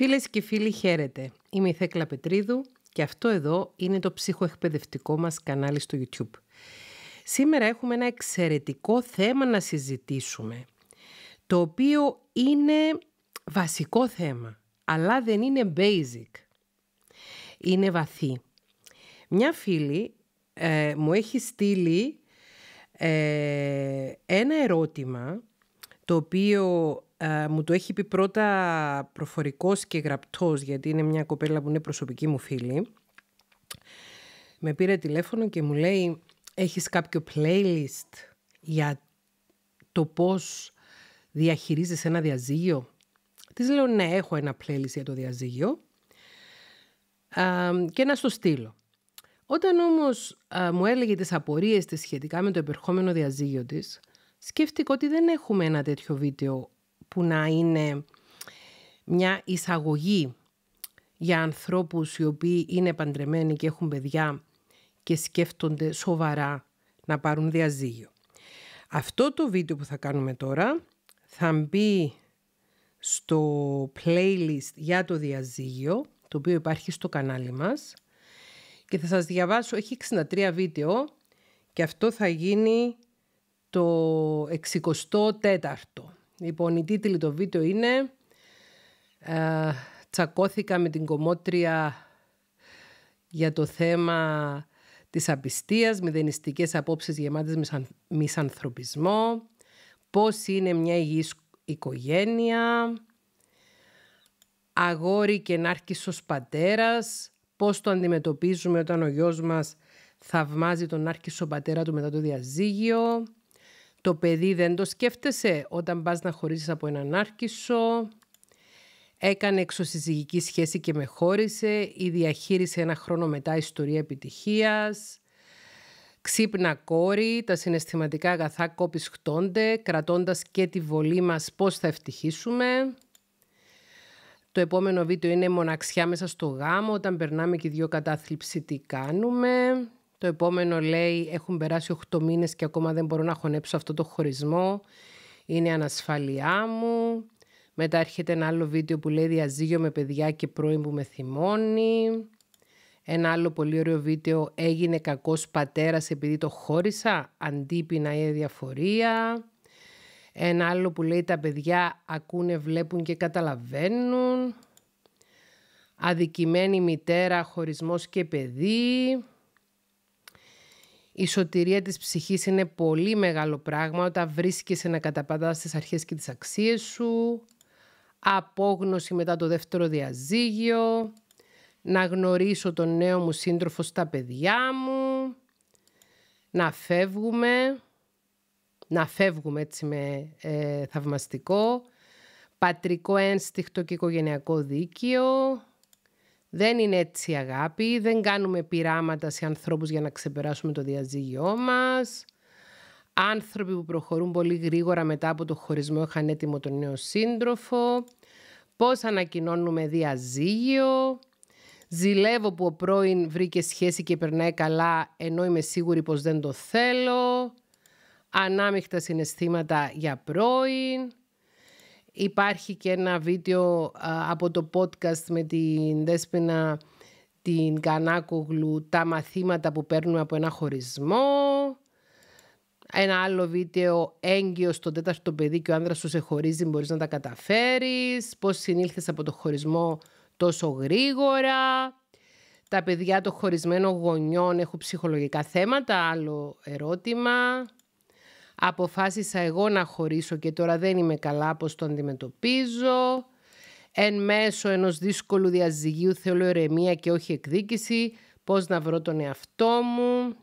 Φίλες και φίλοι χαίρετε. Είμαι η Θέκλα Πετρίδου και αυτό εδώ είναι το ψυχοεκπαιδευτικό μας κανάλι στο YouTube. Σήμερα έχουμε ένα εξαιρετικό θέμα να συζητήσουμε, το οποίο είναι βασικό θέμα, αλλά δεν είναι basic. Είναι βαθύ. Μια φίλη ε, μου έχει στείλει ε, ένα ερώτημα, το οποίο ε, μου το έχει πει πρώτα προφορικός και γραπτός, γιατί είναι μια κοπέλα που είναι προσωπική μου φίλη. Με πήρε τηλέφωνο και μου λέει, έχεις κάποιο playlist για το πώς διαχειρίζεσαι ένα διαζύγιο. Της λέω, ναι, έχω ένα playlist για το διαζύγιο και να στο στείλω. Όταν όμως μου έλεγε τις απορίες της σχετικά με το επερχόμενο διαζύγιο της, σκέφτηκα ότι δεν έχουμε ένα τέτοιο βίντεο που να είναι μια εισαγωγή για ανθρώπους οι οποίοι είναι παντρεμένοι και έχουν παιδιά και σκέφτονται σοβαρά να πάρουν διαζύγιο. Αυτό το βίντεο που θα κάνουμε τώρα θα μπει στο playlist για το διαζύγιο, το οποίο υπάρχει στο κανάλι μας και θα σας διαβάσω, έχει 63 βίντεο και αυτό θα γίνει το 64ο. Λοιπόν, η τίτλη το βίντεο είναι ε, «Τσακώθηκα με την κομμότρια για το θέμα της απιστίας, μηδενιστικές απόψεις γεμάτες μισανθρωπισμό, πώς είναι μια υγιής οικογένεια, αγόρι και νάρκισος πατέρας, πώς το αντιμετωπίζουμε όταν ο γιος μας θαυμάζει τον άρχισο πατέρα του μετά το διαζύγιο, το παιδί δεν το σκέφτεσαι όταν πας να χωρίσεις από έναν άρκισο. Έκανε εξωσυζυγική σχέση και με χώρισε. Η διαχείρισε ένα χρόνο μετά ιστορία επιτυχίας. Ξύπνα κόρη, τα συναισθηματικά αγαθά κόπης χτώνται, κρατώντας και τη βολή μας πώς θα ευτυχίσουμε. Το επόμενο βίντεο είναι μοναξιά μέσα στο γάμο, όταν περνάμε και δύο κατάθλιψη τι κάνουμε. Το επόμενο λέει έχουν περάσει 8 μήνες και ακόμα δεν μπορώ να χωνέψω αυτό το χωρισμό. Είναι ανασφαλιά μου. Μετά έρχεται ένα άλλο βίντεο που λέει διαζύγιο με παιδιά και πρώην που με θυμώνει. Ένα άλλο πολύ ωραίο βίντεο έγινε κακός πατέρας επειδή το χώρισα. Αντίπεινα η διαφορία. Ένα άλλο που λέει τα παιδιά ακούνε, βλέπουν και καταλαβαίνουν. Αδικημένη μητέρα, χωρισμός και παιδί. Η σωτηρία της ψυχής είναι πολύ μεγάλο πράγμα όταν βρίσκεσαι να καταπατάς τις αρχές και τις αξίες σου, απόγνωση μετά το δεύτερο διαζύγιο, να γνωρίσω τον νέο μου σύντροφο στα παιδιά μου, να φεύγουμε, να φεύγουμε έτσι με ε, θαυμαστικό, πατρικό ένστικτο και οικογενειακό δίκαιο, δεν είναι έτσι η αγάπη, δεν κάνουμε πειράματα σε ανθρώπους για να ξεπεράσουμε το διαζύγιό μας. Άνθρωποι που προχωρούν πολύ γρήγορα μετά από το χωρισμό είχαν έτοιμο τον νέο σύντροφο. Πώς ανακοινώνουμε διαζύγιο. Ζηλεύω που ο πρώην βρήκε σχέση και περνάει καλά ενώ είμαι σίγουρη πως δεν το θέλω. Ανάμειχτα συναισθήματα για πρώην. Υπάρχει και ένα βίντεο από το podcast με την Δέσποινα την Κανάκογλου τα μαθήματα που παίρνουμε από ένα χωρισμό. Ένα άλλο βίντεο έγκυος στο τέταρτο παιδί και ο άνδρας σου σε χωρίζει μπορείς να τα καταφέρεις. Πώς συνήλθες από το χωρισμό τόσο γρήγορα. Τα παιδιά των χωρισμένων γονιών έχουν ψυχολογικά θέματα, άλλο ερώτημα αποφάσισα εγώ να χωρίσω και τώρα δεν είμαι καλά πώς το αντιμετωπίζω. Εν μέσω ενός δύσκολου διαζυγίου θέλω ερεμία και όχι εκδίκηση, πώς να βρω τον εαυτό μου.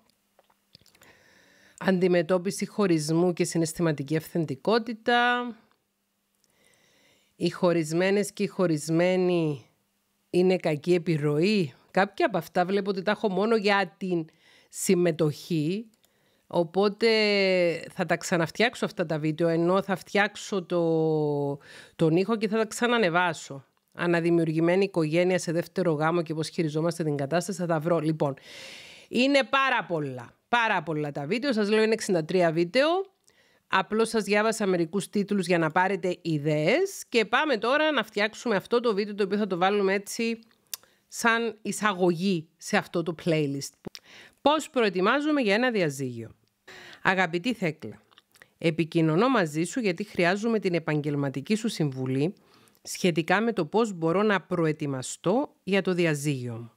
Αντιμετώπιση χωρισμού και συναισθηματική αυθεντικότητα. Οι χωρισμένες και οι χωρισμένοι είναι κακή επιρροή. Κάποια από αυτά βλέπω ότι τα έχω μόνο για την συμμετοχή Οπότε θα τα ξαναφτιάξω αυτά τα βίντεο, ενώ θα φτιάξω το, τον ήχο και θα τα ξανανεβάσω. Αναδημιουργημένη οικογένεια σε δεύτερο γάμο και πώς χειριζόμαστε την κατάσταση θα τα βρω. Λοιπόν, είναι πάρα πολλά, πάρα πολλά τα βίντεο. Σας λέω είναι 63 βίντεο. Απλώς σας διάβασα μερικούς τίτλους για να πάρετε ιδέες και πάμε τώρα να φτιάξουμε αυτό το βίντεο το οποίο θα το βάλουμε έτσι σαν εισαγωγή σε αυτό το playlist. Πώς προετοιμάζομαι για ένα διαζύγιο. Αγαπητή Θέκλα, επικοινωνώ μαζί σου γιατί χρειάζομαι την επαγγελματική σου συμβουλή σχετικά με το πώς μπορώ να προετοιμαστώ για το διαζύγιο μου.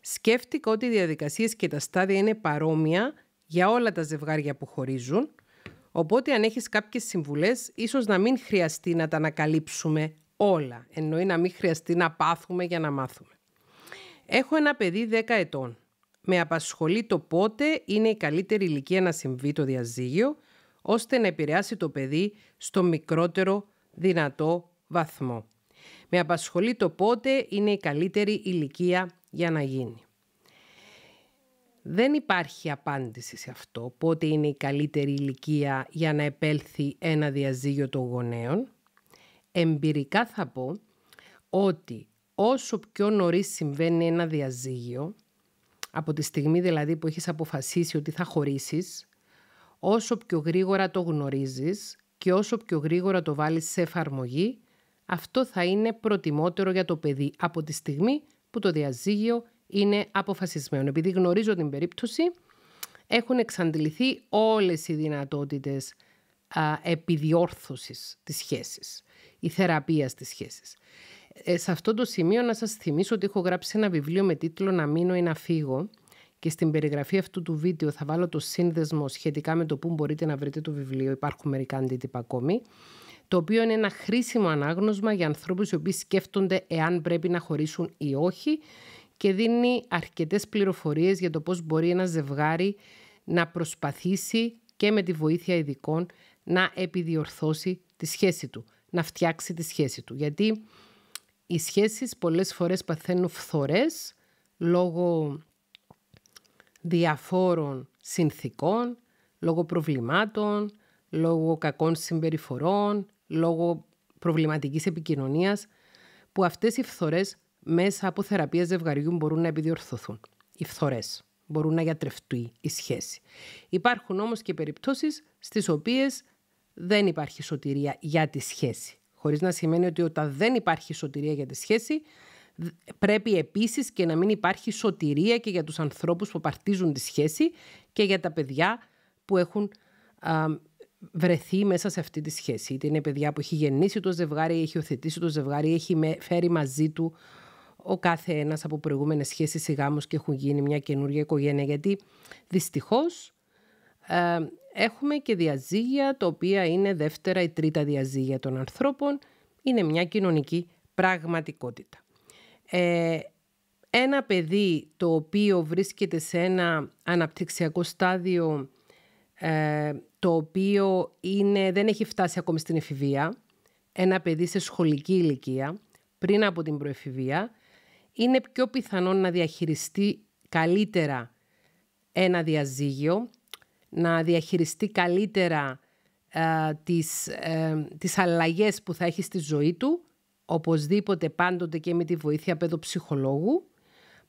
Σκέφτηκα ότι οι διαδικασίες και τα στάδια είναι παρόμοια για όλα τα ζευγάρια που χωρίζουν, οπότε αν έχεις κάποιες συμβουλές, ίσως να μην χρειαστεί να τα ανακαλύψουμε όλα, εννοεί να μην χρειαστεί να πάθουμε για να μάθουμε. Έχω ένα παιδί 10 ετών με απασχολεί το πότε είναι η καλύτερη ηλικία να συμβεί το διαζύγιο, ώστε να επηρεάσει το παιδί στο μικρότερο δυνατό βαθμό. Με απασχολεί το πότε είναι η καλύτερη ηλικία για να γίνει. Δεν υπάρχει απάντηση σε αυτό, πότε είναι η καλύτερη ηλικία για να επέλθει ένα διαζύγιο των γονέων. Εμπειρικά θα πω ότι όσο πιο νωρίς συμβαίνει ένα διαζύγιο, από τη στιγμή δηλαδή που έχεις αποφασίσει ότι θα χωρίσεις, όσο πιο γρήγορα το γνωρίζεις και όσο πιο γρήγορα το βάλεις σε εφαρμογή, αυτό θα είναι προτιμότερο για το παιδί από τη στιγμή που το διαζύγιο είναι αποφασισμένο. Επειδή γνωρίζω την περίπτωση, έχουν εξαντληθεί όλες οι δυνατότητες α, επιδιόρθωσης της σχέσης, η θεραπεία της σχέσης. Ε, σε αυτό το σημείο να σας θυμίσω ότι έχω γράψει ένα βιβλίο με τίτλο «Να μείνω ή να φύγω» και στην περιγραφή αυτού του βίντεο θα βάλω το σύνδεσμο σχετικά με το που μπορείτε να βρείτε το βιβλίο. Υπάρχουν μερικά αντίτυπα ακόμη το οποίο είναι ένα χρήσιμο ανάγνωσμα για ανθρώπους οι οποίοι σκέφτονται εάν πρέπει να χωρίσουν ή όχι και δίνει αρκετές πληροφορίες για το πώς μπορεί ένα ζευγάρι να προσπαθήσει και με τη βοήθεια ειδικών να επιδιορθώσει τη σχέση του, να φτιάξει τη σχέση του. Γιατί οι σχέσεις πολλές φορές παθαίνουν φθορές λόγω διαφόρων συνθήκων, λόγω προβλημάτων, λόγω κακών συμπεριφορών, λόγω προβληματικής επικοινωνίας, που αυτές οι φθορές μέσα από θεραπεία ζευγαριού μπορούν να επιδιορθωθούν. Οι φθορές μπορούν να γιατρευτούν η σχέση. Υπάρχουν όμως και περιπτώσεις στις οποίες δεν υπάρχει σωτηρία για τη σχέση. Χωρίς να σημαίνει ότι όταν δεν υπάρχει σωτηρία για τη σχέση, πρέπει επίσης και να μην υπάρχει σωτηρία και για τους ανθρώπους που παρτίζουν τη σχέση και για τα παιδιά που έχουν βρεθεί μέσα σε αυτή τη σχέση. Είτε είναι παιδιά που έχει γεννήσει το ζευγάρι, έχει οθετήσει το ζευγάρι, έχει φέρει μαζί του ο κάθε ένας από προηγούμενες σχέσεις ή γάμου και έχουν γίνει μια καινούργια οικογένεια. Γιατί δυστυχώς ε, έχουμε και διαζύγια, τα οποία είναι δεύτερα ή τρίτα διαζύγια των ανθρώπων. Είναι μια κοινωνική πραγματικότητα. Ε, ένα παιδί το οποίο βρίσκεται σε ένα αναπτυξιακό στάδιο ε, το οποίο είναι, δεν έχει φτάσει ακόμη στην εφηβεία, ένα παιδί σε σχολική ηλικία, πριν από την προεφηβεία, είναι πιο πιθανό να διαχειριστεί καλύτερα ένα διαζύγιο να διαχειριστεί καλύτερα ε, τις, ε, τις αλλαγές που θα έχει στη ζωή του, οπωσδήποτε πάντοτε και με τη βοήθεια παιδοψυχολόγου,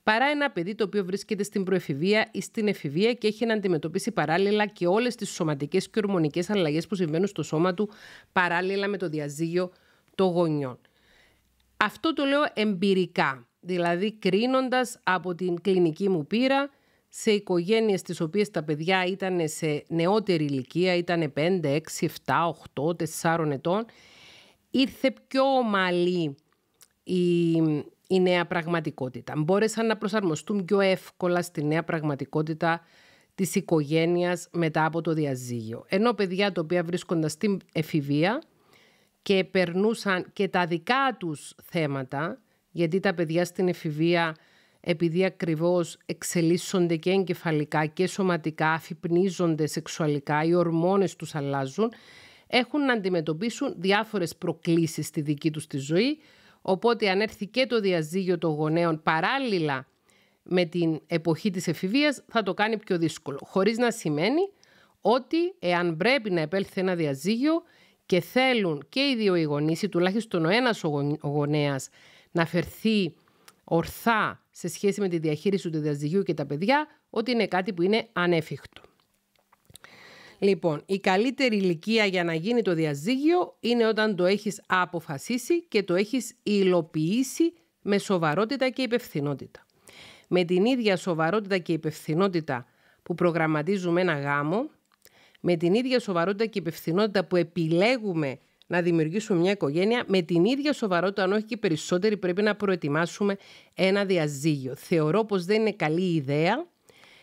παρά ένα παιδί το οποίο βρίσκεται στην προεφηβεία ή στην εφηβεία και έχει να αντιμετωπίσει παράλληλα και όλες τις σωματικές και ορμονικές αλλαγές που συμβαίνουν στο σώμα του παράλληλα με το διαζύγιο των γονιών. Αυτό το λέω εμπειρικά, δηλαδή κρίνοντας από την κλινική μου πείρα σε οικογένειες τις οποίες τα παιδιά ήταν σε νεότερη ηλικία, ήταν 5, 6, 7, 8, 4 ετών, ήρθε πιο ομαλή η, η νέα πραγματικότητα. Μπόρεσαν να προσαρμοστούν πιο εύκολα στη νέα πραγματικότητα της οικογένειας μετά από το διαζύγιο. Ενώ παιδιά τα οποία βρίσκονταν στην εφηβεία και περνούσαν και τα δικά τους θέματα, γιατί τα παιδιά στην εφηβεία επειδή ακριβώς εξελίσσονται και εγκεφαλικά και σωματικά, αφυπνίζονται σεξουαλικά, οι ορμόνες τους αλλάζουν, έχουν να αντιμετωπίσουν διάφορες προκλήσεις στη δική τους τη ζωή, οπότε αν έρθει και το διαζύγιο των γονέων παράλληλα με την εποχή της εφηβείας, θα το κάνει πιο δύσκολο. Χωρίς να σημαίνει ότι εάν πρέπει να επέλθει ένα διαζύγιο και θέλουν και οι δύο γονείς, ή τουλάχιστον ο ένας να φερθεί ορθά σε σχέση με τη διαχείριση του διαζυγίου και τα παιδιά ότι είναι κάτι που είναι ανέφικτο. Λοιπόν, η καλύτερη ηλικία για να γίνει το διαζύγιο είναι όταν το έχεις αποφασίσει και το έχεις υλοποιήσει με σοβαρότητα και υπευθυνότητα. Με την ίδια σοβαρότητα και υπευθυνότητα που προγραμματίζουμε ένα γάμο, με την ίδια σοβαρότητα και υπευθυνότητα που επιλέγουμε να δημιουργήσουμε μια οικογένεια με την ίδια σοβαρότητα, αν όχι και περισσότεροι, πρέπει να προετοιμάσουμε ένα διαζύγιο. Θεωρώ πως δεν είναι καλή ιδέα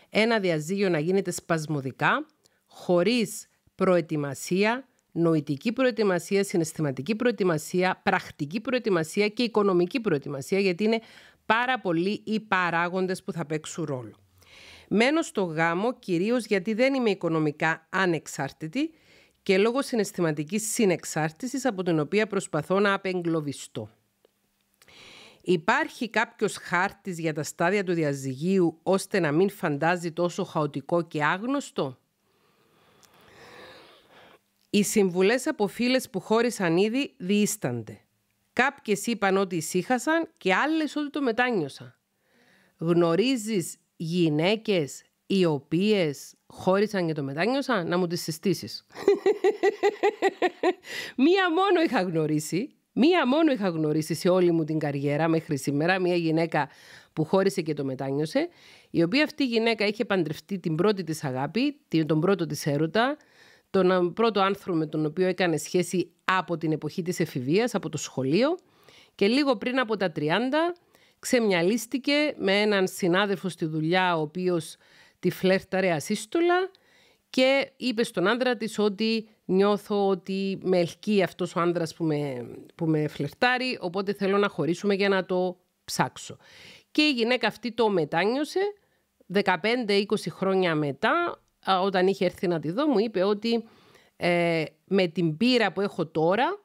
ένα διαζύγιο να γίνεται σπασμωδικά, χωρίς προετοιμασία, νοητική προετοιμασία, συναισθηματική προετοιμασία, πρακτική προετοιμασία και οικονομική προετοιμασία, γιατί είναι πάρα πολλοί οι παράγοντες που θα παίξουν ρόλο. Μένω στο γάμο κυρίως γιατί δεν είμαι οικονομικά ανεξάρτητη και λόγω συναισθηματικής συνεξάρτησης από την οποία προσπαθώ να απεγκλωβιστώ. Υπάρχει κάποιος χάρτης για τα στάδια του διαζυγίου ώστε να μην φαντάζει τόσο χαοτικό και άγνωστο? Οι συμβουλές από φίλες που χώρισαν ήδη διήστανται. Κάποιες είπαν ότι ησύχασαν και άλλες ότι το μετάνιωσαν. Γνωρίζεις γυναίκες οι οποίες χώρισαν και το μετάνιωσαν, να μου τις συστήσεις. μία μόνο είχα γνωρίσει, μία μόνο είχα γνωρίσει σε όλη μου την καριέρα μέχρι σήμερα, μία γυναίκα που χώρισε και το μετάνιωσε, η οποία αυτή η γυναίκα είχε παντρευτεί την πρώτη της αγάπη, τον πρώτο της έρωτα, τον πρώτο άνθρωπο με τον οποίο έκανε σχέση από την εποχή της εφηβείας, από το σχολείο και λίγο πριν από τα 30 ξεμιαλίστηκε με έναν συνάδελφο στη δουλειά ο οποίος τη φλερτάρε ασύστολα και είπες στον άντρα της ότι νιώθω ότι με ελκύει αυτός ο άντρας που με, που με φλερτάρει, οπότε θέλω να χωρίσουμε για να το ψάξω. Και η γυναίκα αυτή το μετάνιωσε 15-20 χρόνια μετά, όταν είχε έρθει να τη δω, μου είπε ότι ε, με την πείρα που έχω τώρα,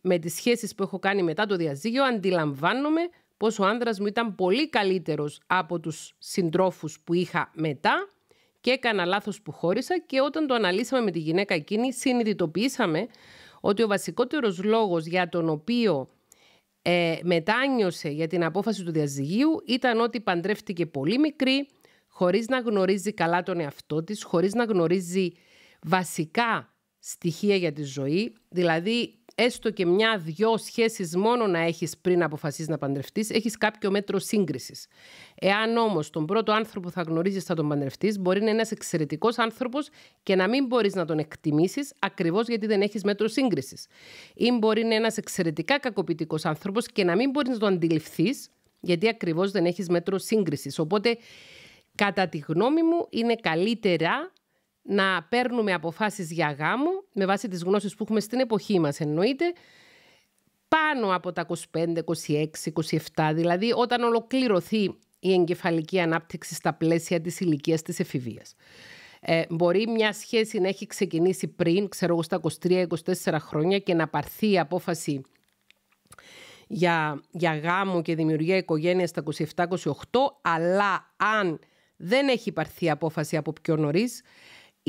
με τις σχέσεις που έχω κάνει μετά το διαζύγιο, αντιλαμβάνομαι πως ο άνδρας μου ήταν πολύ καλύτερος από τους συντρόφους που είχα μετά και έκανα λάθος που χώρισα και όταν το αναλύσαμε με τη γυναίκα εκείνη συνειδητοποιήσαμε ότι ο βασικότερος λόγος για τον οποίο ε, μετάνιωσε για την απόφαση του διαζυγίου ήταν ότι παντρεύτηκε πολύ μικρή, χωρίς να γνωρίζει καλά τον εαυτό της, χωρίς να γνωρίζει βασικά στοιχεία για τη ζωή, δηλαδή έστω και μια-δυο σχέσεις μόνο να έχεις πριν αποφασίσεις να παντρευτείς, έχεις κάποιο μέτρο σύγκρισης. Εάν όμως τον πρώτο άνθρωπο που θα γνωρίζεις θα τον παντρευτείς, μπορεί να είναι ένας εξαιρετικός άνθρωπος και να μην μπορείς να τον εκτιμήσεις ακριβώς γιατί δεν έχεις μέτρο σύγκρισης. Ή μπορεί να είναι ένας εξαιρετικά κακοποιητικός άνθρωπος και να μην μπορείς να τον αντιληφθείς γιατί ακριβώς δεν έχεις μέτρο σύγκρισης. Οπότε, κατά τη γνώμη μου, είναι καλύτερα να παίρνουμε αποφάσεις για γάμο, με βάση τις γνώσεις που έχουμε στην εποχή μας εννοείται, πάνω από τα 25, 26, 27, δηλαδή όταν ολοκληρωθεί η εγκεφαλική ανάπτυξη στα πλαίσια της ηλικίας της εφηβείας. Ε, μπορεί μια σχέση να έχει ξεκινήσει πριν, ξέρω εγώ, στα 23-24 χρόνια και να πάρθει η απόφαση για, για γάμο και δημιουργία οικογένειας στα 27-28, αλλά αν δεν έχει πάρθει απόφαση από πιο νωρίς,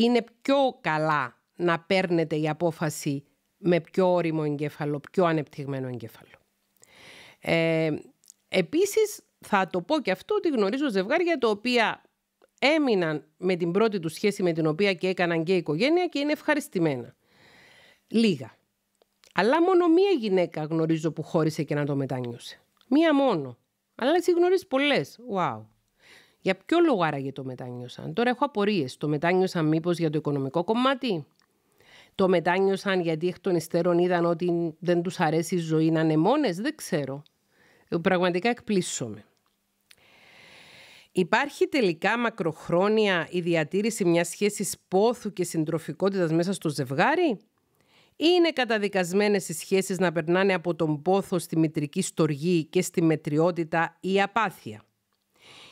είναι πιο καλά να παίρνετε η απόφαση με πιο όριμο εγκέφαλο, πιο ανεπτυγμένο εγκέφαλο. Ε, επίσης, θα το πω και αυτό ότι γνωρίζω ζευγάρια τα οποία έμειναν με την πρώτη τους σχέση με την οποία και έκαναν και η οικογένεια και είναι ευχαριστημένα. Λίγα. Αλλά μόνο μία γυναίκα γνωρίζω που χώρισε και να το μετανιώσε. Μία μόνο. Αλλά εσύ γνωρίζεις πολλές. Wow. Για ποιο λόγο άραγε το μετάνιωσαν. Τώρα έχω απορίες. Το μετάνιωσαν μήπως για το οικονομικό κομμάτι. Το μετάνιωσαν γιατί εκ των υστέρων είδαν ότι δεν τους αρέσει η ζωή να είναι μόνες. Δεν ξέρω. Ε, πραγματικά εκπλήσωμαι. Υπάρχει τελικά μακροχρόνια η διατήρηση μιας σχέσης πόθου και συντροφικότητας μέσα στο ζευγάρι ή είναι καταδικασμένες οι σχέσεις να περνάνε από τον πόθο στη μητρική στοργή και στη μετριότητα ή απάθεια.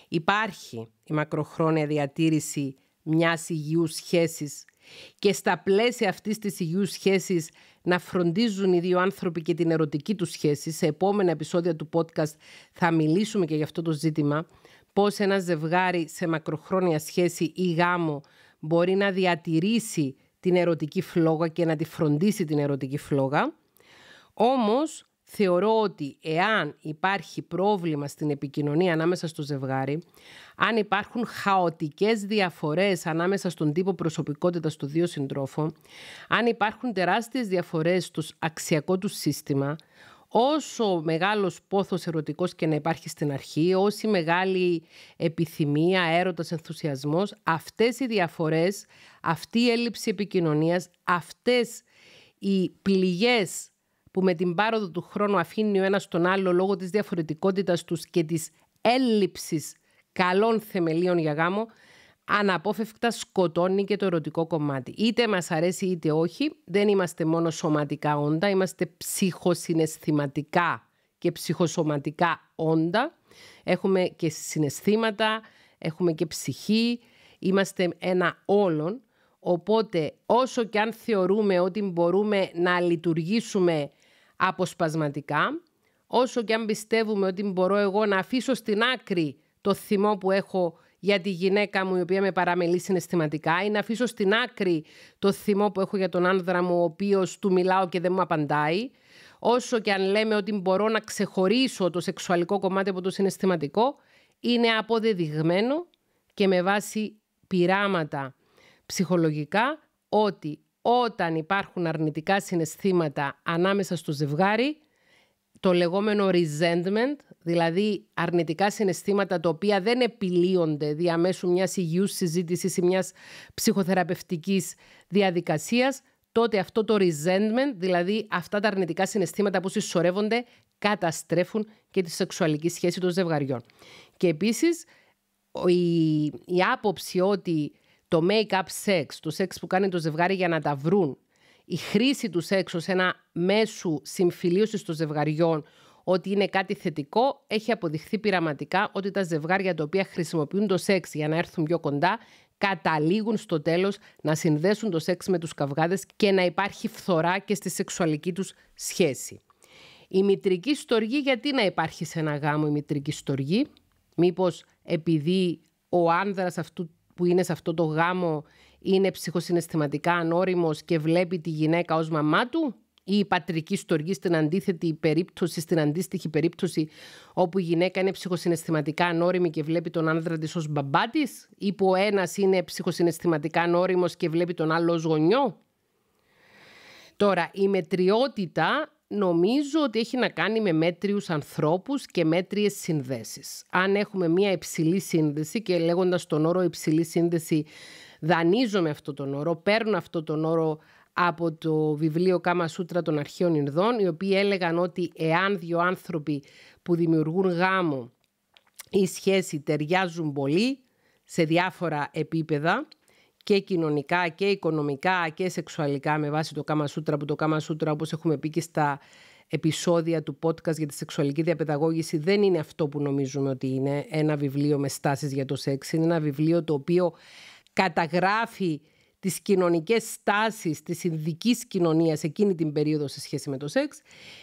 Υπάρχει η μακροχρόνια διατήρηση μιας υγιούς σχέσης και στα πλαίσια αυτής της υγιούς σχέσης να φροντίζουν οι δύο άνθρωποι και την ερωτική τους σχέση. Σε επόμενα επεισόδια του podcast θα μιλήσουμε και για αυτό το ζήτημα. Πώς ένα ζευγάρι σε μακροχρόνια σχέση ή γάμο μπορεί να διατηρήσει την ερωτική φλόγα και να τη φροντίσει την ερωτική φλόγα. Όμως θεωρώ ότι εάν υπάρχει πρόβλημα στην επικοινωνία ανάμεσα στο ζευγάρι, αν υπάρχουν χαοτικές διαφορές ανάμεσα στον τύπο προσωπικότητας του δύο συντρόφων, αν υπάρχουν τεράστιες διαφορές στο αξιακό τους σύστημα, όσο μεγάλος πόθος ερωτικός και να υπάρχει στην αρχή, όση μεγάλη επιθυμία, έρωτας, ενθουσιασμός, αυτές οι διαφορές, αυτή η έλλειψη επικοινωνίας, αυτές οι πληγές που με την πάροδο του χρόνου αφήνει ο ένας τον άλλο λόγω της διαφορετικότητας τους και της έλλειψης καλών θεμελίων για γάμο, αναπόφευκτα σκοτώνει και το ερωτικό κομμάτι. Είτε μας αρέσει είτε όχι, δεν είμαστε μόνο σωματικά όντα, είμαστε ψυχοσυναισθηματικά και ψυχοσωματικά όντα. Έχουμε και συναισθήματα, έχουμε και ψυχή, είμαστε ένα όλον. Οπότε όσο και αν θεωρούμε ότι μπορούμε να λειτουργήσουμε αποσπασματικά, όσο και αν πιστεύουμε ότι μπορώ εγώ να αφήσω στην άκρη το θυμό που έχω για τη γυναίκα μου η οποία με παραμελεί συναισθηματικά ή να αφήσω στην άκρη το θυμό που έχω για τον άνδρα μου ο οποίος του μιλάω και δεν μου απαντάει όσο και αν λέμε ότι μπορώ να ξεχωρίσω το σεξουαλικό κομμάτι από το συναισθηματικό είναι αποδεδειγμένο και με βάση πειράματα ψυχολογικά ότι όταν υπάρχουν αρνητικά συναισθήματα ανάμεσα στο ζευγάρι, το λεγόμενο resentment, δηλαδή αρνητικά συναισθήματα τα οποία δεν επιλύονται διαμέσου μιας υγιούς συζήτησης ή μιας ψυχοθεραπευτικής διαδικασίας, τότε αυτό το resentment, δηλαδή αυτά τα αρνητικά συναισθήματα που συσσωρεύονται, καταστρέφουν και τη σεξουαλική σχέση των ζευγαριών. Και επίσης, η, η άποψη ότι το make-up sex, το σεξ που κάνει το ζευγάρι για να τα βρουν, η χρήση του σεξ ως ένα μέσου συμφιλίωσης των ζευγαριών, ότι είναι κάτι θετικό, έχει αποδειχθεί πειραματικά ότι τα ζευγάρια τα οποία χρησιμοποιούν το σεξ για να έρθουν πιο κοντά, καταλήγουν στο τέλος να συνδέσουν το σεξ με τους καυγάδες και να υπάρχει φθορά και στη σεξουαλική τους σχέση. Η μητρική στοργή, γιατί να υπάρχει σε ένα γάμο η μητρική στοργή, μήπως επειδή ο άνδρας αυτού που είναι σε αυτό το γάμο είναι ψυχοσυναισθηματικά ανώριμος και βλέπει τη γυναίκα ως μαμά του ή η πατρική στοργή στην αντίθετη περίπτωση, στην αντίστοιχη περίπτωση όπου η γυναίκα είναι ψυχοσυναισθηματικά ανώριμη και βλέπει τον άνδρα της ως μπαμπά ή που ο ένας είναι ψυχοσυναισθηματικά ανώριμος και βλέπει τον άλλο ως γονιό. Τώρα, η μετριότητα νομίζω ότι έχει να κάνει με μέτριους ανθρώπους και μέτριες συνδέσεις. Αν έχουμε μία υψηλή σύνδεση και λέγοντας τον όρο υψηλή σύνδεση δανείζομαι αυτό τον όρο, παίρνω αυτό τον όρο από το βιβλίο Κάμα Σούτρα των Αρχαίων Ινδών, οι οποίοι έλεγαν ότι εάν δύο άνθρωποι που δημιουργούν γάμο ή σχέση ταιριάζουν πολύ σε διάφορα επίπεδα, και κοινωνικά και οικονομικά και σεξουαλικά με βάση το Κάμα Σούτρα που το Κάμα Σούτρα όπως έχουμε πει και στα επεισόδια του podcast για τη σεξουαλική διαπαιδαγώγηση δεν είναι αυτό που νομίζουμε ότι είναι ένα βιβλίο με στάσεις για το σεξ. Είναι ένα βιβλίο το οποίο καταγράφει τις κοινωνικές στάσεις της Ινδικής κοινωνίας εκείνη την περίοδο σε σχέση με το σεξ.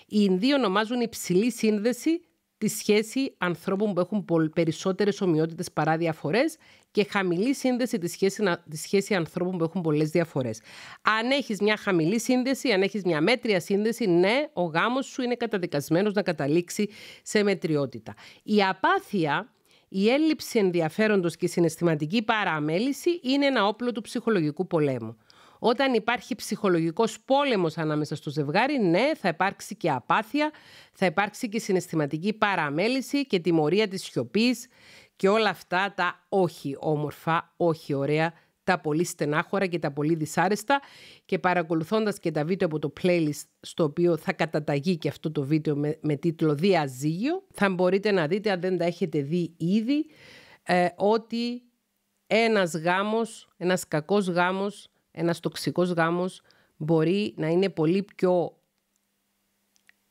Οι Ινδοί ονομάζουν υψηλή σύνδεση τη σχέση ανθρώπων που έχουν περισσότερες ομοιότητες παρά διαφορές και χαμηλή σύνδεση της σχέσης, της σχέσης ανθρώπων που έχουν πολλές διαφορές. Αν έχεις μια χαμηλή σύνδεση, αν έχεις μια μέτρια σύνδεση, ναι, ο γάμος σου είναι καταδικασμένος να καταλήξει σε μετριότητα. Η απάθεια. Η έλλειψη ενδιαφέροντος και η συναισθηματική παραμέληση είναι ένα όπλο του ψυχολογικού πολέμου. Όταν υπάρχει ψυχολογικός πόλεμος ανάμεσα στο ζευγάρι, ναι, θα υπάρξει και απάθεια, θα υπάρξει και συναισθηματική παραμέληση και τιμωρία της σιωπής και όλα αυτά τα όχι όμορφα, όχι ωραία, τα πολύ στενάχωρα και τα πολύ δυσάρεστα και παρακολουθώντας και τα βίντεο από το playlist στο οποίο θα καταταγεί και αυτό το βίντεο με, τίτλο «Διαζύγιο» θα μπορείτε να δείτε αν δεν τα έχετε δει ήδη ε, ότι ένας γάμος, ένας κακός γάμος, ένας τοξικός γάμος μπορεί να είναι πολύ πιο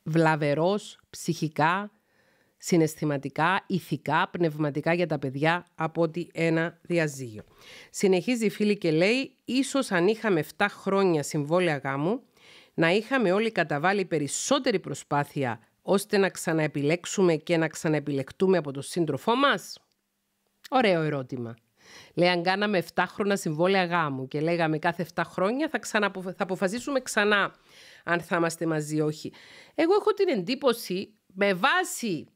βλαβερός ψυχικά, συναισθηματικά, ηθικά, πνευματικά για τα παιδιά από ότι ένα διαζύγιο. Συνεχίζει η φίλη και λέει «Ίσως αν είχαμε 7 χρόνια συμβόλαια γάμου, να είχαμε όλοι καταβάλει περισσότερη προσπάθεια ώστε να ξαναεπιλέξουμε και να ξαναεπιλεκτούμε από τον σύντροφό μας. Ωραίο ερώτημα. Λέει, αν κάναμε 7 χρόνια συμβόλαια γάμου και λέγαμε κάθε 7 χρόνια θα, ξανα, θα αποφασίσουμε ξανά αν θα είμαστε μαζί ή όχι. Εγώ έχω την εντύπωση, με βάση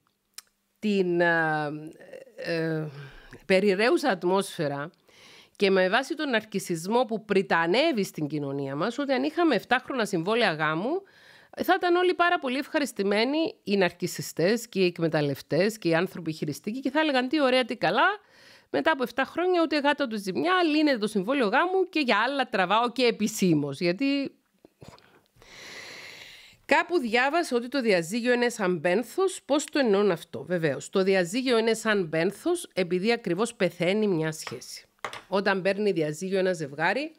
την ε, ε, περιραίουσα ατμόσφαιρα και με βάση τον αρκισισμό που πριτανεύει στην κοινωνία μας, ότι αν είχαμε 7 χρόνια συμβόλαια γάμου, θα ήταν όλοι πάρα πολύ ευχαριστημένοι οι ναρκισιστές και οι εκμεταλλευτές και οι άνθρωποι χειριστικοί και θα έλεγαν τι ωραία, τι καλά. Μετά από 7 χρόνια ούτε γάτα του ζημιά, λύνεται το συμβόλαιο γάμου και για άλλα τραβάω και επισήμως. Γιατί Κάπου διάβασε ότι το διαζύγιο είναι σαν πένθος. Πώς το εννοούν αυτό, βεβαίως. Το διαζύγιο είναι σαν πένθος επειδή ακριβώς πεθαίνει μια σχέση. Όταν παίρνει διαζύγιο ένα ζευγάρι,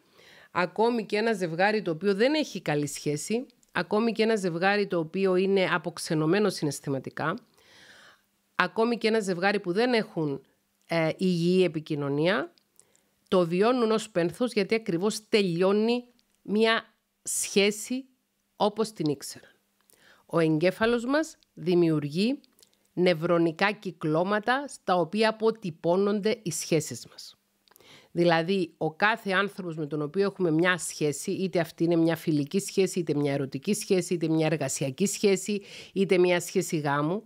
ακόμη και ένα ζευγάρι το οποίο δεν έχει καλή σχέση, ακόμη και ένα ζευγάρι το οποίο είναι αποξενωμένο συναισθηματικά, ακόμη και ένα ζευγάρι που δεν έχουν ε, υγιή επικοινωνία, το βιώνουν ως πένθος γιατί ακριβώς τελειώνει μια σχέση όπως την ήξεραν. Ο εγκέφαλος μας δημιουργεί νευρονικά κυκλώματα στα οποία αποτυπώνονται οι σχέσεις μας. Δηλαδή, ο κάθε άνθρωπος με τον οποίο έχουμε μια σχέση, είτε αυτή είναι μια φιλική σχέση, είτε μια ερωτική σχέση, είτε μια εργασιακή σχέση, είτε μια σχέση γάμου,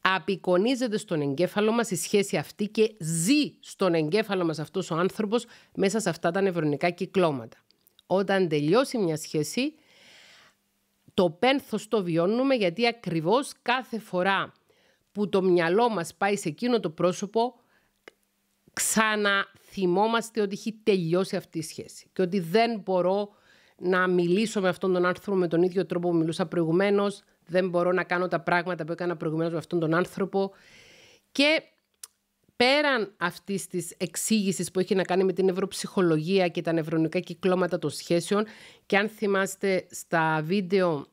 απεικονίζεται στον εγκέφαλο μας η σχέση αυτή και ζει στον εγκέφαλο μας αυτός ο άνθρωπος μέσα σε αυτά τα νευρονικά κυκλώματα. Όταν τελειώσει μια σχέση, το πένθος το βιώνουμε γιατί ακριβώς κάθε φορά που το μυαλό μας πάει σε εκείνο το πρόσωπο, ξαναθυμόμαστε ότι έχει τελειώσει αυτή η σχέση και ότι δεν μπορώ να μιλήσω με αυτόν τον άνθρωπο με τον ίδιο τρόπο που μιλούσα προηγουμένως, δεν μπορώ να κάνω τα πράγματα που έκανα προηγουμένως με αυτόν τον άνθρωπο και πέραν αυτής της εξήγησης που έχει να κάνει με την ευρωψυχολογία και τα νευρονικά κυκλώματα των σχέσεων, και αν θυμάστε στα βίντεο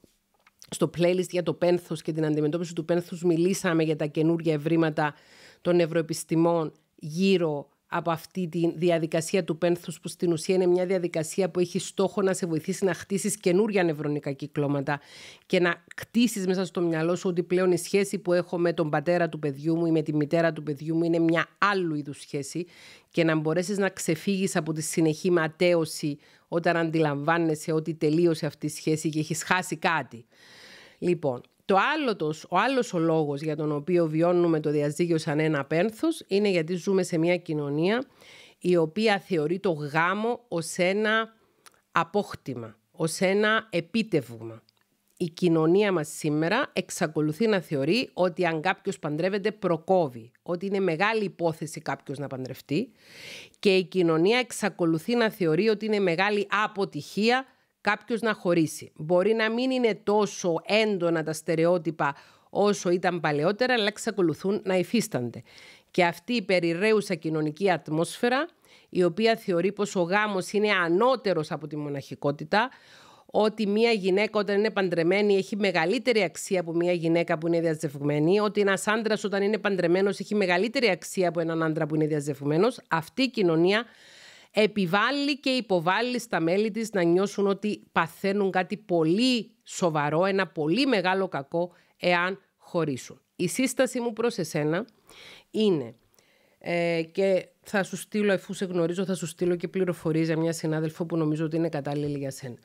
στο playlist για το πένθος και την αντιμετώπιση του πένθους μιλήσαμε για τα καινούργια ευρήματα των νευροεπιστημών γύρω από αυτή τη διαδικασία του πένθους που στην ουσία είναι μια διαδικασία που έχει στόχο να σε βοηθήσει να χτίσεις καινούρια νευρονικά κυκλώματα και να κτίσεις μέσα στο μυαλό σου ότι πλέον η σχέση που έχω με τον πατέρα του παιδιού μου ή με τη μητέρα του παιδιού μου είναι μια άλλου είδους σχέση και να μπορέσεις να ξεφύγεις από τη συνεχή ματέωση όταν αντιλαμβάνεσαι ότι τελείωσε αυτή η σχέση και έχεις χάσει κάτι. Λοιπόν, το άλλο ο άλλος ο λόγος για τον οποίο βιώνουμε το διαζύγιο σαν ένα πένθος είναι γιατί ζούμε σε μια κοινωνία η οποία θεωρεί το γάμο ως ένα απόκτημα, ως ένα επίτευγμα. Η κοινωνία μας σήμερα εξακολουθεί να θεωρεί ότι αν κάποιος παντρεύεται προκόβει, ότι είναι μεγάλη υπόθεση κάποιος να παντρευτεί και η κοινωνία εξακολουθεί να θεωρεί ότι είναι μεγάλη αποτυχία κάποιος να χωρίσει. Μπορεί να μην είναι τόσο έντονα τα στερεότυπα όσο ήταν παλαιότερα, αλλά εξακολουθούν να υφίστανται. Και αυτή η περιραίουσα κοινωνική ατμόσφαιρα, η οποία θεωρεί πως ο γάμος είναι ανώτερος από τη μοναχικότητα, ότι μια γυναίκα όταν είναι παντρεμένη έχει μεγαλύτερη αξία από μια γυναίκα που είναι διαζευγμένη, ότι ένας άντρας όταν είναι παντρεμένος έχει μεγαλύτερη αξία από έναν άντρα που είναι διαζευγμένος, Αυτή η κοινωνία επιβάλλει και υποβάλλει στα μέλη της να νιώσουν ότι παθαίνουν κάτι πολύ σοβαρό, ένα πολύ μεγάλο κακό εάν χωρίσουν. Η σύσταση μου προς εσένα είναι ε, και θα σου στείλω, εφού σε γνωρίζω, θα σου στείλω και πληροφορίες για μια συνάδελφο που νομίζω ότι είναι κατάλληλη για σένα.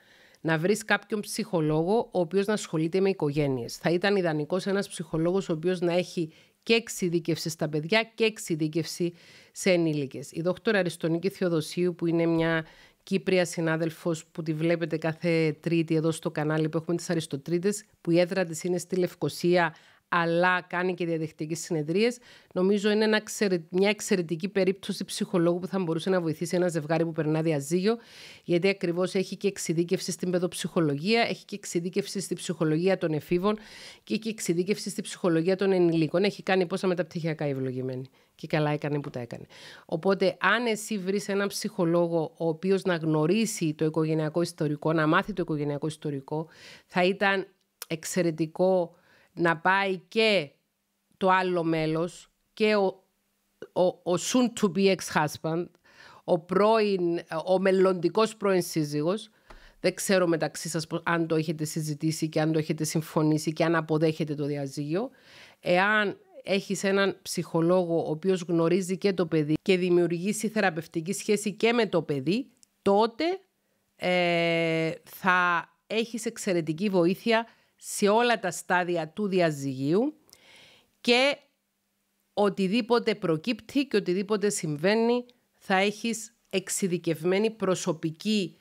Να βρεις κάποιον ψυχολόγο ο οποίος να ασχολείται με οικογένειες. Θα ήταν ιδανικός ένας ψυχολόγος ο οποίος να έχει και εξειδίκευση στα παιδιά και εξειδίκευση σε ενήλικες. Η δόκτωρα Αριστονίκη Θεοδοσίου που είναι μια Κύπρια συνάδελφος που τη βλέπετε κάθε τρίτη εδώ στο κανάλι που έχουμε τις Αριστοτρίτες που η έδρα της είναι στη Λευκοσία αλλά κάνει και διαδικτυακές συνεδρίες. Νομίζω είναι ένα μια εξαιρετική περίπτωση ψυχολόγου που θα μπορούσε να βοηθήσει ένα ζευγάρι που περνά διαζύγιο, γιατί ακριβώς έχει και εξειδίκευση στην παιδοψυχολογία, έχει και εξειδίκευση στη ψυχολογία των εφήβων και έχει και εξειδίκευση στη ψυχολογία των ενηλίκων. Έχει κάνει πόσα μεταπτυχιακά ευλογημένη. Και καλά έκανε που τα έκανε. Οπότε, αν εσύ βρεις έναν ψυχολόγο ο οποίος να γνωρίσει το οικογενειακό ιστορικό, να μάθει το οικογενειακό ιστορικό, θα ήταν εξαιρετικό να πάει και το άλλο μέλος και ο, ο, ο soon to be ex-husband, ο, πρώην, ο μελλοντικός πρώην σύζυγος, δεν ξέρω μεταξύ σας αν το έχετε συζητήσει και αν το έχετε συμφωνήσει και αν αποδέχετε το διαζύγιο. Εάν έχεις έναν ψυχολόγο ο οποίος γνωρίζει και το παιδί και δημιουργήσει θεραπευτική σχέση και με το παιδί, τότε ε, θα έχεις εξαιρετική βοήθεια σε όλα τα στάδια του διαζυγίου και οτιδήποτε προκύπτει και οτιδήποτε συμβαίνει θα έχεις εξειδικευμένη προσωπική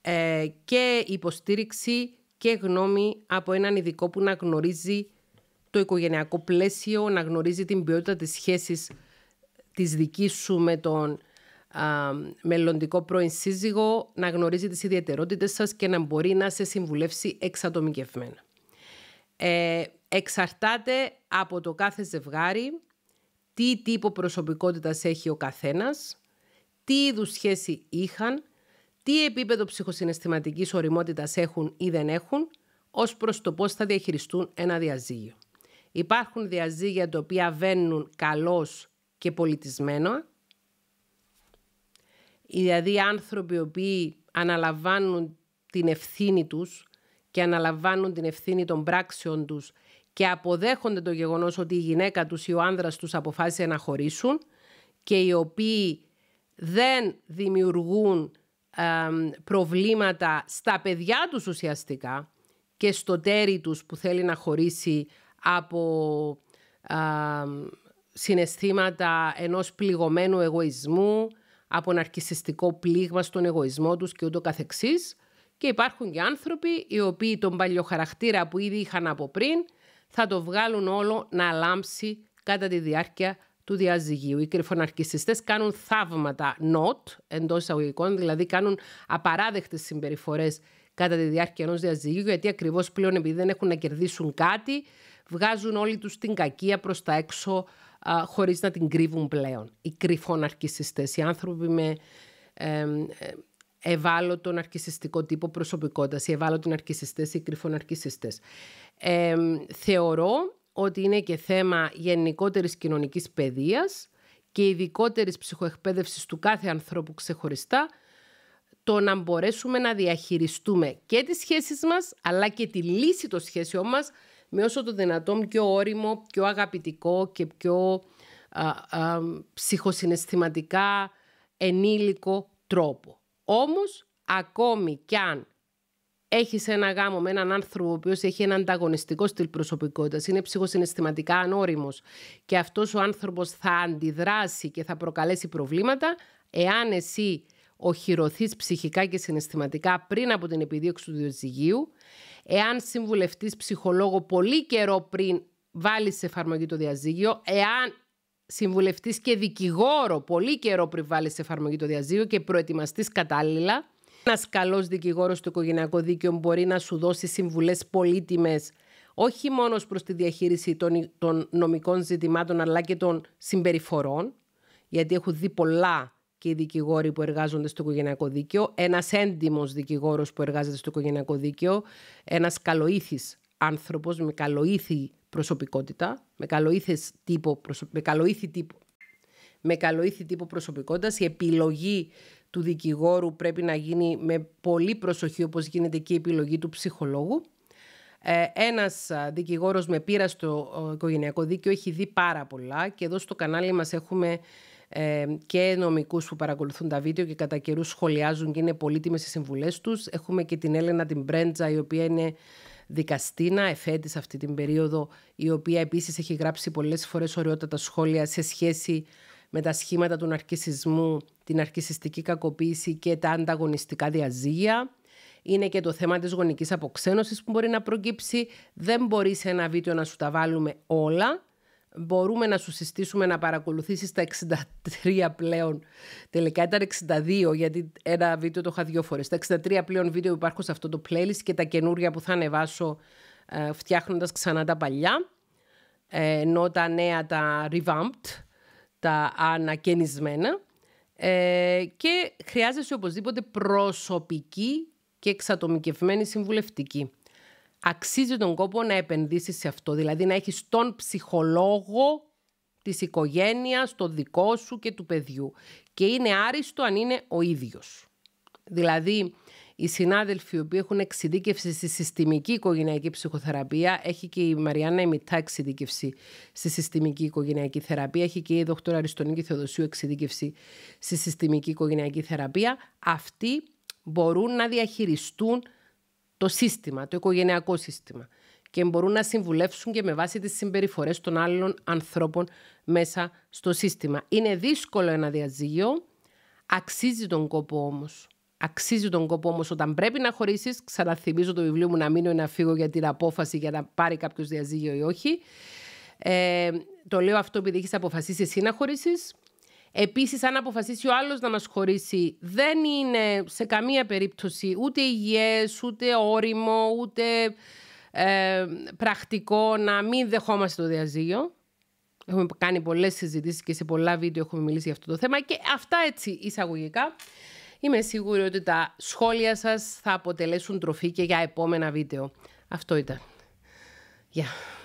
ε, και υποστήριξη και γνώμη από έναν ειδικό που να γνωρίζει το οικογενειακό πλαίσιο, να γνωρίζει την ποιότητα της σχέσης της δικής σου με τον μελλοντικό πρώην σύζυγο, να γνωρίζει τις ιδιαιτερότητες σας και να μπορεί να σε συμβουλεύσει εξατομικευμένα. Ε, εξαρτάται από το κάθε ζευγάρι, τι τύπο προσωπικότητας έχει ο καθένας, τι είδους σχέση είχαν, τι επίπεδο ψυχοσυναισθηματικής οριμότητας έχουν ή δεν έχουν, ως προς το πώς θα διαχειριστούν ένα διαζύγιο. Υπάρχουν διαζύγια τα οποία βαίνουν καλώς και πολιτισμένα, δηλαδή άνθρωποι οι οποίοι αναλαμβάνουν την ευθύνη τους και αναλαμβάνουν την ευθύνη των πράξεων τους και αποδέχονται το γεγονός ότι η γυναίκα τους ή ο άνδρας τους αποφάσισε να χωρίσουν και οι οποίοι δεν δημιουργούν προβλήματα στα παιδιά τους ουσιαστικά και στο τέρι τους που θέλει να χωρίσει από ε, συναισθήματα ενός πληγωμένου εγωισμού, από ναρκισιστικό πλήγμα στον εγωισμό τους και ούτω καθεξής και υπάρχουν και άνθρωποι οι οποίοι τον παλιό χαρακτήρα που ήδη είχαν από πριν θα το βγάλουν όλο να λάμψει κατά τη διάρκεια του διαζυγίου. Οι κρυφοναρκιστές κάνουν θαύματα not εντός εισαγωγικών, δηλαδή κάνουν απαράδεκτες συμπεριφορές κατά τη διάρκεια ενός διαζυγίου, γιατί ακριβώς πλέον επειδή δεν έχουν να κερδίσουν κάτι, βγάζουν όλοι τους την κακία προς τα έξω χωρί χωρίς να την κρύβουν πλέον. Οι κρυφοναρκιστές, οι άνθρωποι με... Ε, ε, τον ναρκισιστικό τύπο προσωπικότητας, ή ευάλωτοι ναρκισιστές ή κρυφοναρκισιστές. Ε, θεωρώ ότι είναι και θέμα γενικότερης κοινωνικής παιδείας και ειδικότερης ψυχοεκπαίδευσης του κάθε ανθρώπου ξεχωριστά, το να μπορέσουμε να διαχειριστούμε και τις σχέσεις μας, αλλά και τη λύση των σχέσεων μας, με όσο το δυνατόν πιο όριμο, πιο αγαπητικό και πιο α, α, ψυχοσυναισθηματικά ενήλικο τρόπο. Όμως, ακόμη κι αν έχεις ένα γάμο με έναν άνθρωπο ο οποίος έχει έναν ανταγωνιστικό στυλ προσωπικότητας, είναι ψυχοσυναισθηματικά ανώριμος και αυτός ο άνθρωπος θα αντιδράσει και θα προκαλέσει προβλήματα, εάν εσύ οχυρωθείς ψυχικά και συναισθηματικά πριν από την επιδίωξη του διαζυγίου, εάν συμβουλευτείς ψυχολόγο πολύ καιρό πριν βάλεις σε εφαρμογή το διαζύγιο, εάν συμβουλευτής και δικηγόρο πολύ καιρό πριν βάλεις σε εφαρμογή το διαζύγιο και προετοιμαστείς κατάλληλα. Ένας καλός δικηγόρος του οικογενειακού δίκαιου μπορεί να σου δώσει συμβουλές πολύτιμες όχι μόνος προς τη διαχείριση των, των νομικών ζητημάτων αλλά και των συμπεριφορών. Γιατί έχω δει πολλά και οι δικηγόροι που εργάζονται στο οικογενειακό δίκαιο, ένας έντιμος δικηγόρος που εργάζεται στο οικογενειακό δίκαιο, ένας καλοήθης άνθρωπος με καλοήθη προσωπικότητα, με καλοήθες τύπο, με καλοήθη τύπο, με τύπο προσωπικότητας. Η επιλογή του δικηγόρου πρέπει να γίνει με πολύ προσοχή όπως γίνεται και η επιλογή του ψυχολόγου. Ε, ένας δικηγόρος με πείρα στο οικογενειακό δίκαιο έχει δει πάρα πολλά και εδώ στο κανάλι μας έχουμε ε, και νομικούς που παρακολουθούν τα βίντεο και κατά καιρούς σχολιάζουν και είναι πολύτιμες οι συμβουλές τους. Έχουμε και την Έλενα την Μπρέντζα η οποία είναι δικαστήνα εφέτη σε αυτή την περίοδο, η οποία επίσης έχει γράψει πολλές φορές ωραιότατα σχόλια σε σχέση με τα σχήματα του ναρκισισμού, την αρχισιστική κακοποίηση και τα ανταγωνιστικά διαζύγια. Είναι και το θέμα της γονικής αποξένωσης που μπορεί να προκύψει. Δεν μπορεί σε ένα βίντεο να σου τα βάλουμε όλα μπορούμε να σου συστήσουμε να παρακολουθήσεις τα 63 πλέον. Τελικά ήταν 62, γιατί ένα βίντεο το είχα δύο φορές. Τα 63 πλέον βίντεο υπάρχουν σε αυτό το playlist και τα καινούρια που θα ανεβάσω ε, φτιάχνοντας ξανά τα παλιά. Ε, ενώ τα νέα τα revamped, τα ανακαινισμένα. Ε, και χρειάζεσαι οπωσδήποτε προσωπική και εξατομικευμένη συμβουλευτική αξίζει τον κόπο να επενδύσεις σε αυτό. Δηλαδή να έχεις τον ψυχολόγο της οικογένειας, το δικό σου και του παιδιού. Και είναι άριστο αν είναι ο ίδιος. Δηλαδή, οι συνάδελφοι οι οποίοι έχουν εξειδίκευση στη συστημική οικογενειακή ψυχοθεραπεία, έχει και η Μαριάννα Εμιτά εξειδίκευση στη συστημική οικογενειακή θεραπεία, έχει και η Δόκτωρα Αριστονίκη Θεοδοσίου εξειδίκευση στη συστημική οικογενειακή θεραπεία. Αυτοί μπορούν να διαχειριστούν το σύστημα, το οικογενειακό σύστημα. Και μπορούν να συμβουλεύσουν και με βάση τις συμπεριφορές των άλλων ανθρώπων μέσα στο σύστημα. Είναι δύσκολο ένα διαζύγιο, αξίζει τον κόπο όμως. Αξίζει τον κόπο όμως όταν πρέπει να χωρίσεις. Ξαναθυμίζω το βιβλίο μου να μείνω ή να φύγω για την απόφαση για να πάρει κάποιος διαζύγιο ή όχι. Ε, το λέω αυτό επειδή έχεις αποφασίσει εσύ να χωρίσεις. Επίσης, αν αποφασίσει ο άλλος να μας χωρίσει, δεν είναι σε καμία περίπτωση ούτε υγιές, ούτε όριμο, ούτε ε, πρακτικό να μην δεχόμαστε το διαζύγιο. Έχουμε κάνει πολλές συζητήσεις και σε πολλά βίντεο έχουμε μιλήσει για αυτό το θέμα και αυτά έτσι εισαγωγικά. Είμαι σίγουρη ότι τα σχόλια σας θα αποτελέσουν τροφή και για επόμενα βίντεο. Αυτό ήταν. Γεια.